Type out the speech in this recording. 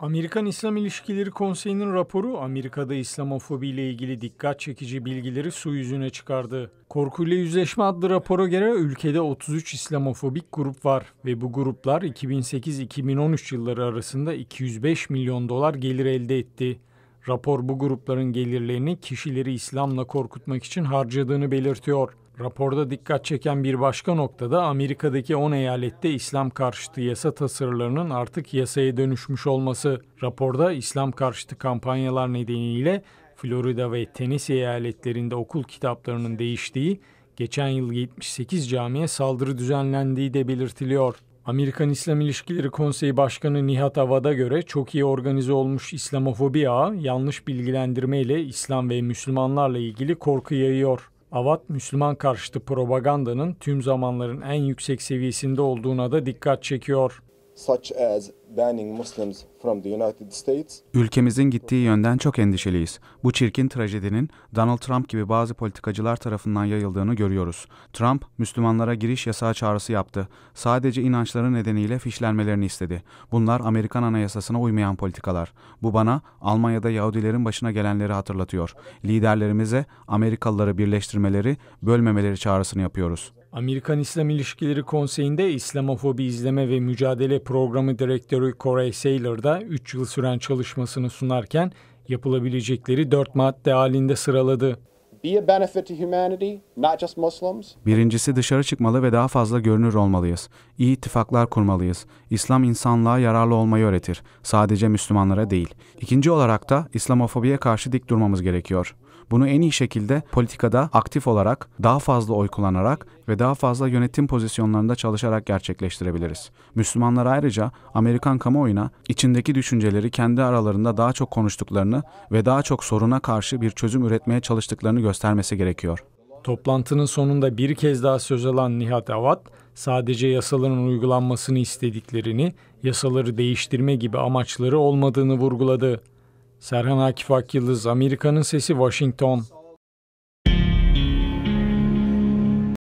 Amerikan İslam İlişkileri Konseyi'nin raporu Amerika'da İslamofobi ile ilgili dikkat çekici bilgileri su yüzüne çıkardı. Korkuyla Yüzleşme adlı rapora göre ülkede 33 İslamofobik grup var ve bu gruplar 2008-2013 yılları arasında 205 milyon dolar gelir elde etti. Rapor bu grupların gelirlerini kişileri İslam'la korkutmak için harcadığını belirtiyor. Raporda dikkat çeken bir başka noktada Amerika'daki 10 eyalette İslam karşıtı yasa tasarılarının artık yasaya dönüşmüş olması. Raporda İslam karşıtı kampanyalar nedeniyle Florida ve Tennessee eyaletlerinde okul kitaplarının değiştiği, geçen yıl 78 camiye saldırı düzenlendiği de belirtiliyor. Amerikan İslam İlişkileri Konseyi Başkanı Nihat Avad'a göre çok iyi organize olmuş İslamofobi ağı yanlış bilgilendirme ile İslam ve Müslümanlarla ilgili korku yayıyor. Avat, Müslüman karşıtı propagandanın tüm zamanların en yüksek seviyesinde olduğuna da dikkat çekiyor such as banning Muslims from the United States. Ülkemizin gittiği yönden çok endişeliyiz. Bu çirkin trajedinin Donald Trump gibi bazı politikacılar tarafından yayıldığını görüyoruz. Trump, Müslümanlara giriş yasağı çağrısı yaptı. Sadece inançları nedeniyle fişlenmelerini istedi. Bunlar Amerikan anayasasına uymayan politikalar. Bu bana Almanya'da Yahudilerin başına gelenleri hatırlatıyor. Liderlerimize Amerikalıları birleştirmeleri, bölmemeleri çağrısını yapıyoruz. Amerikan İslam İlişkileri Konseyi'nde İslamofobi İzleme ve Mücadele Programı Direktörü Corey Saylor da 3 yıl süren çalışmasını sunarken yapılabilecekleri 4 madde halinde sıraladı. Birincisi dışarı çıkmalı ve daha fazla görünür olmalıyız. İyi ittifaklar kurmalıyız. İslam insanlığa yararlı olmayı öğretir. Sadece Müslümanlara değil. İkinci olarak da İslamofobiye karşı dik durmamız gerekiyor. Bunu en iyi şekilde politikada aktif olarak, daha fazla oy kullanarak ve daha fazla yönetim pozisyonlarında çalışarak gerçekleştirebiliriz. Müslümanlar ayrıca Amerikan kamuoyuna içindeki düşünceleri kendi aralarında daha çok konuştuklarını ve daha çok soruna karşı bir çözüm üretmeye çalıştıklarını göstermesi gerekiyor. Toplantının sonunda bir kez daha söz alan Nihat Avat, sadece yasaların uygulanmasını istediklerini, yasaları değiştirme gibi amaçları olmadığını vurguladı. Serhan Akif Ak Amerika'nın Sesi Washington.